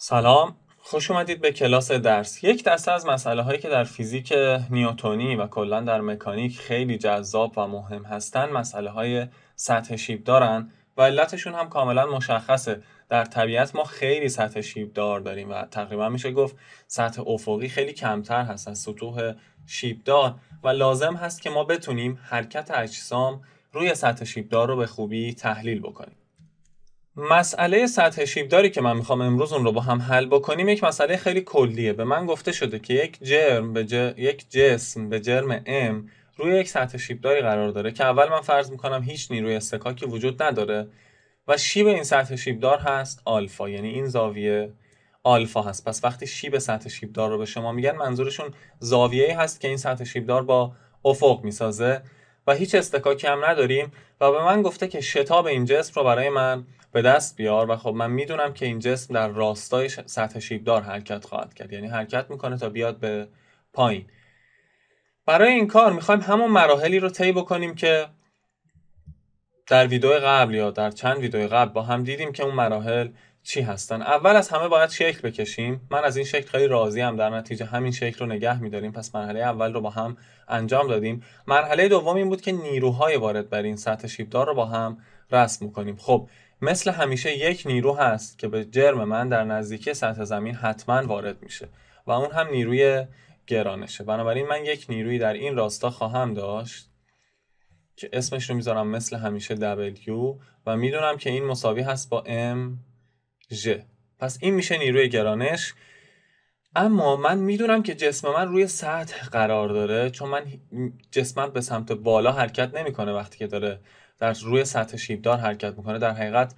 سلام خوش اومدید به کلاس درس یک دسته از مسئله هایی که در فیزیک نیوتونی و کلا در مکانیک خیلی جذاب و مهم هستن مسئله های سطح شیب دارن و علتشون هم کاملا مشخصه در طبیعت ما خیلی سطح شیب دار داریم و تقریبا میشه گفت سطح افقی خیلی کمتر هست از سطوح شیبدار و لازم هست که ما بتونیم حرکت اجسام روی سطح شیبدار رو به خوبی تحلیل بکنیم مسئله سطح شیبداری که من میخوام امروز اون رو با هم حل بکنیم یک مسئله خیلی کلیه به من گفته شده که یک جرم به یک جسم به جرم M روی یک سطح شیبداری قرار داره که اول من فرض میکنم هیچ نیروی استکاکی وجود نداره و شیب این سطح شیبدار هست آلفا یعنی این زاویه آلفا هست پس وقتی شیب سطح شیبدار رو به شما میگن منظورشون زاویه هست که این سطح شیبدار با افق میسازه و هیچ استکاکی هم نداریم و به من گفته که شتاب این جسم رو برای من به دست بیار و خب من میدونم که این جسم در راستای سطح شیبدار حرکت خواهد کرد یعنی حرکت میکنه تا بیاد به پایین برای این کار میخوایم همون مراحلی رو طی بکنیم که در ویدیو قبل یا در چند ویدیو قبل با هم دیدیم که اون مراحل چی هستن اول از همه باید شکل بکشیم من از این شکل خیلی راضی هم در نتیجه همین شکل رو نگه میداریم پس مرحله اول رو با هم انجام دادیم مرحله دوم این بود که نیروهای وارد بر این سطح شیبدار رو با هم رسم میکنیم خب مثل همیشه یک نیرو هست که به جرم من در نزدیکی سطح زمین حتما وارد میشه و اون هم نیروی گرانشه بنابراین من یک نیروی در این راستا خواهم داشت که اسمش رو میذارم مثل همیشه W و میدونم که این مساوی هست با M ژ پس این میشه نیروی گرانش اما من میدونم که جسم من روی سطح قرار داره چون من جسمم به سمت بالا حرکت نمیکنه وقتی که داره در روی سطح شیبدار حرکت میکنه در حقیقت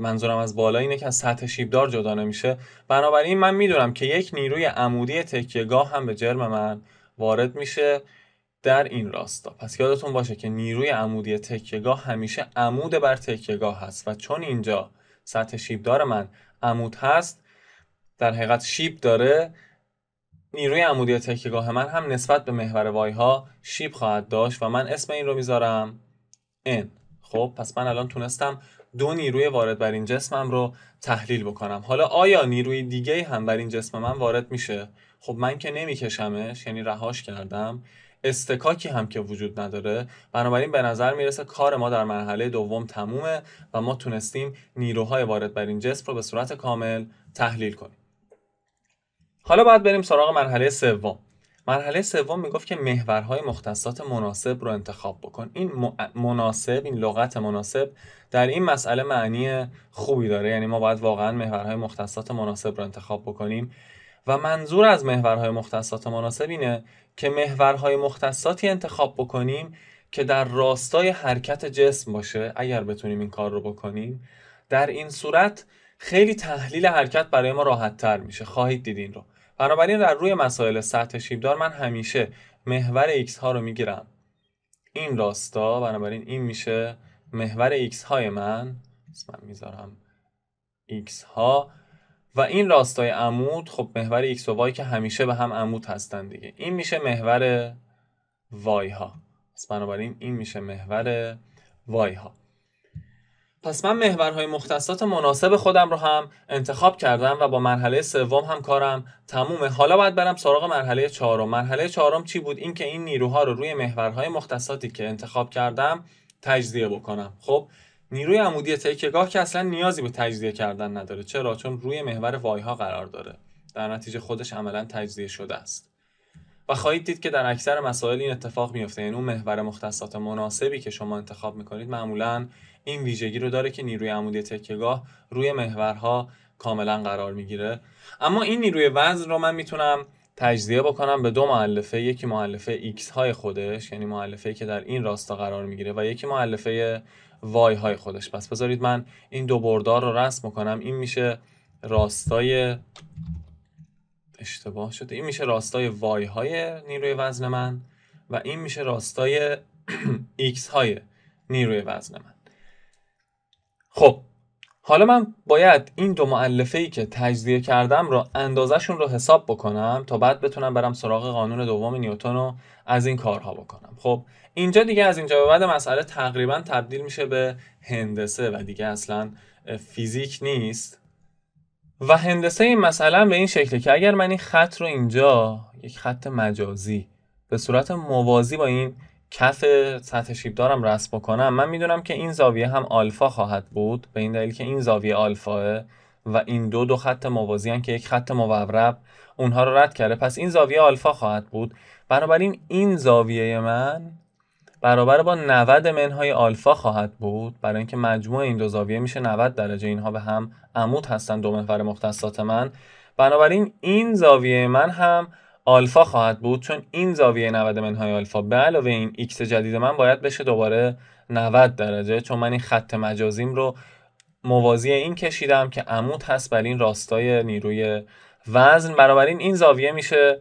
منظورم از بالا اینه که از سطح شیبدار جدا نمیشه بنابراین من میدونم که یک نیروی عمودی تکیهگاه هم به جرم من وارد میشه در این راستا پس یادتون باشه که نیروی عمودی تکیهگاه همیشه عمود بر تکیهگاه هست و چون اینجا سطح شیبدار من عمود هست در حقیقت شیب داره نیروی عمودی تکیگاه من هم نسبت به محور وای ها شیب خواهد داشت و من اسم این رو میذارم N خب پس من الان تونستم دو نیروی وارد بر این جسمم رو تحلیل بکنم حالا آیا نیروی دیگه هم بر این جسم من وارد میشه خب من که نمیکشمش یعنی رهاش کردم استکاکی هم که وجود نداره بنابراین به نظر میرسه کار ما در مرحله دوم تمومه و ما تونستیم نیروهای وارد بر این جسم رو به صورت کامل تحلیل کنیم حالا باید بریم سراغ مرحله سوم مرحله سوم میگفت که محورهای مختصات مناسب رو انتخاب بکن این مناسب این لغت مناسب در این مسئله معنی خوبی داره یعنی ما باید واقعا محورهای مختصات مناسب رو انتخاب بکنیم و منظور از محورهای مختصات مناسب اینه که محورهای مختصاتی انتخاب بکنیم که در راستای حرکت جسم باشه اگر بتونیم این کار رو بکنیم در این صورت خیلی تحلیل حرکت برای ما راحت تر میشه خواهید دید این رو بنابراین در روی مسائل سطح شیبدار من همیشه محور x ها رو میگیرم این راستا بنابراین این میشه محور x های من اسمم میذارم x ها و این راستای عمود خب محور ایکس و وای که همیشه به هم عمود هستن دیگه این میشه محور وای ها پس بنابراین این میشه محور وای ها پس من محورهای مختصات مناسب خودم رو هم انتخاب کردم و با مرحله سوم هم کارم تمومه حالا باید برم سراغ مرحله چهارم مرحله چهارم چی بود اینکه این نیروها رو روی محورهای مختصاتی که انتخاب کردم تجزیه بکنم خب نیروی عمودی تکیگاه که اصلا نیازی به تجزیه کردن نداره چرا چون روی محور وایها قرار داره در نتیجه خودش عملا تجزیه شده است و خواهید دید که در اکثر مسائل این اتفاق میفته یعنی اون محور مختصات مناسبی که شما انتخاب میکنید معمولا این ویژگی رو داره که نیروی عمودی تکیگاه روی محورها کاملا قرار میگیره اما این نیروی وزن رو من میتونم تجزیه بکنم به دو معلفه یکی معلفه x های خودش یعنی معلفه که در این راستا قرار میگیره و یکی معلفه y های خودش پس بذارید من این دو بردار رو رسم کنم این میشه راستای اشتباه شده این میشه راستای y های نیروی وزن من و این میشه راستای x های نیروی وزن من خب حالا من باید این دو معلفه ای که تجزیه کردم رو اندازهشون رو حساب بکنم تا بعد بتونم برم سراغ قانون دوم نیوتن رو از این کارها بکنم خب اینجا دیگه از اینجا به بعد مسئله تقریبا تبدیل میشه به هندسه و دیگه اصلا فیزیک نیست و هندسه این مسئله به این شکله که اگر من این خط رو اینجا یک خط مجازی به صورت موازی با این کف سطح شیبدارم رسم بکنم من میدونم که این زاویه هم آلفا خواهد بود به این دلیل که این زاویه آلفاه و این دو دو خط موازی که یک خط مورب اونها رو رد کرده پس این زاویه آلفا خواهد بود بنابراین این زاویه من برابر با 90 منهای آلفا خواهد بود برای اینکه مجموع این دو زاویه میشه 90 درجه اینها به هم عمود هستن دو محور مختصات من بنابراین این زاویه من هم آلفا خواهد بود چون این زاویه 90 منهای آلفا به علاوه این ایکس جدید من باید بشه دوباره 90 درجه چون من این خط مجازیم رو موازی این کشیدم که عمود هست بر این راستای نیروی وزن بنابراین این زاویه میشه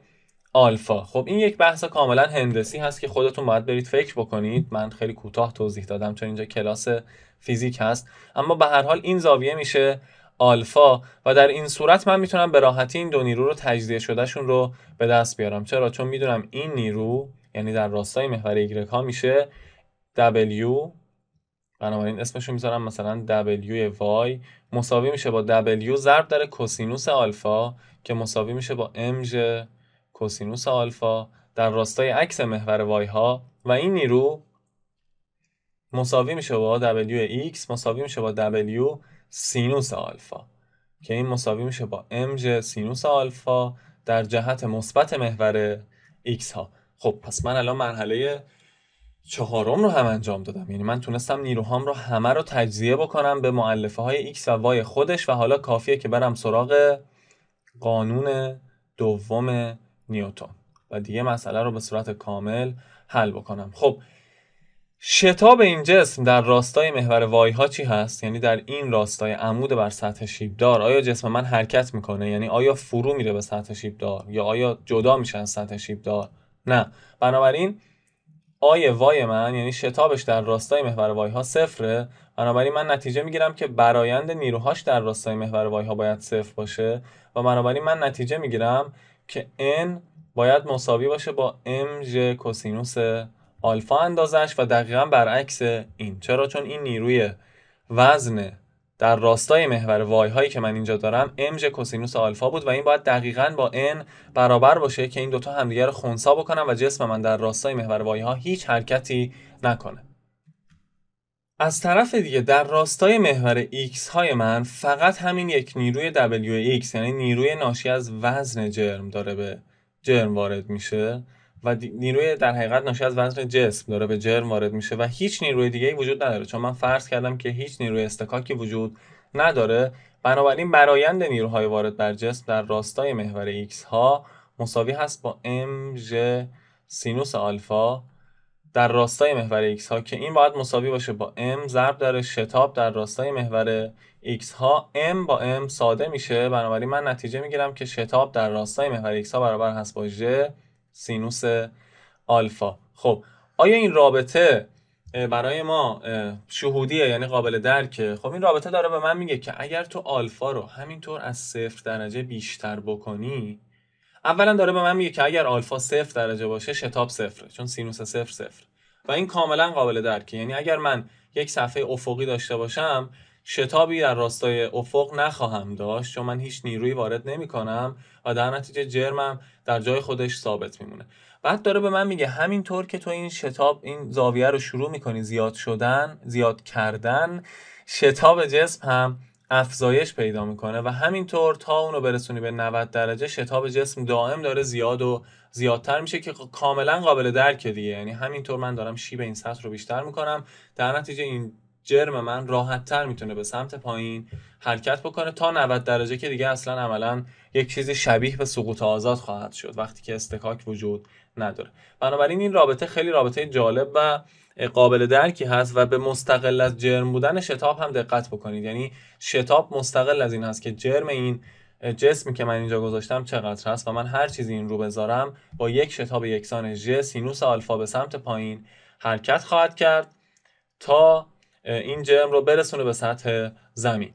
آلفا خب این یک بحث کاملا هندسی هست که خودتون باید برید فکر بکنید من خیلی کوتاه توضیح دادم چون اینجا کلاس فیزیک هست اما به هر حال این زاویه میشه آلفا و در این صورت من میتونم به راحتی این دو نیرو رو تجزیه شدهشون رو به دست بیارم چرا چون میدونم این نیرو یعنی در راستای محور ایگرگ ها میشه W بنابراین اسمش رو میذارم مثلا W y مساوی میشه با W ضرب در کوسینوس آلفا که مساوی میشه با mj کوسینوس آلفا در راستای عکس محور وای ها و این نیرو مساوی میشه با Wx ایکس مساوی میشه با W سینوس آلفا که این مساوی میشه با امج سینوس آلفا در جهت مثبت محور ایکس ها خب پس من الان مرحله چهارم رو هم انجام دادم یعنی من تونستم نیروهام رو همه رو تجزیه بکنم به معلفه های x و وای خودش و حالا کافیه که برم سراغ قانون دوم نیوتون و دیگه مسئله رو به صورت کامل حل بکنم خب شتاب این جسم در راستای محور وای ها چی هست یعنی در این راستای عمود بر سطح شیبدار آیا جسم من حرکت میکنه یعنی آیا فرو میره به سطح شیبدار یا آیا جدا میشن از سطح شیبدار نه بنابراین آی وای من یعنی شتابش در راستای محور وای ها صفره بنابراین من نتیجه میگیرم که برایند نیروهاش در راستای محور وای ها باید صفر باشه و بنابراین من نتیجه میگیرم که n باید مساوی باشه با ج کوسینوس آلفا اندازش و دقیقا برعکس این چرا چون این نیروی وزن در راستای محور وای هایی که من اینجا دارم ج کوسینوس آلفا بود و این باید دقیقا با n برابر باشه که این دوتا همدیگر رو خونسا بکنم و جسم من در راستای محور وای ها هیچ حرکتی نکنه از طرف دیگه در راستای محور x های من فقط همین یک نیروی wx یعنی نیروی ناشی از وزن جرم داره به جرم وارد میشه و نیروی در حقیقت ناشی از وزن جسم داره به جرم وارد میشه و هیچ نیروی دیگه ای وجود نداره چون من فرض کردم که هیچ نیروی استکاکی وجود نداره بنابراین برایند نیروهای وارد بر جسم در راستای محور x ها مساوی هست با ج سینوس آلفا در راستای محور x ها که این باید مساوی باشه با m ضرب در شتاب در راستای محور x ها m با m ساده میشه بنابراین من نتیجه میگیرم که شتاب در راستای محور x ها برابر هست با ج سینوس آلفا خب آیا این رابطه برای ما شهودیه یعنی قابل درکه خب این رابطه داره به من میگه که اگر تو آلفا رو همینطور از صفر درجه بیشتر بکنی اولا داره به من میگه که اگر آلفا صفر درجه باشه شتاب صفره چون سینوس صفر صفر و این کاملا قابل درکه یعنی اگر من یک صفحه افقی داشته باشم شتابی در راستای افق نخواهم داشت چون من هیچ نیروی وارد نمی کنم و در نتیجه جرمم در جای خودش ثابت میمونه بعد داره به من میگه همینطور که تو این شتاب این زاویه رو شروع میکنی زیاد شدن زیاد کردن شتاب جسم هم افزایش پیدا میکنه و همینطور تا اونو برسونی به 90 درجه شتاب جسم دائم داره زیاد و زیادتر میشه که خب کاملا قابل درکه دیگه یعنی همینطور من دارم شیب این سطح رو بیشتر میکنم در نتیجه این جرم من راحت تر میتونه به سمت پایین حرکت بکنه تا 90 درجه که دیگه اصلا عملا یک چیزی شبیه به سقوط آزاد خواهد شد وقتی که استکاک وجود نداره بنابراین این رابطه خیلی رابطه جالب و قابل درکی هست و به مستقل از جرم بودن شتاب هم دقت بکنید یعنی شتاب مستقل از این هست که جرم این جسمی که من اینجا گذاشتم چقدر هست و من هر چیزی این رو بذارم با یک شتاب یکسان ژ سینوس آلفا به سمت پایین حرکت خواهد کرد تا این جرم رو برسونه به سطح زمین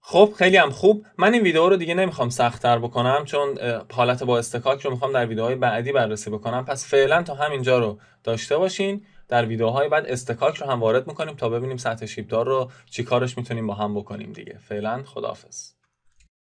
خب خیلی هم خوب من این ویدیو رو دیگه نمیخوام سختتر بکنم چون حالت با استکاک رو میخوام در ویدیوهای بعدی بررسی بکنم پس فعلا تا همینجا رو داشته باشین در ویدیوهای بعد استکاک رو هم وارد میکنیم تا ببینیم سطح شیبدار رو چیکارش میتونیم با هم بکنیم دیگه فعلا خداحافظ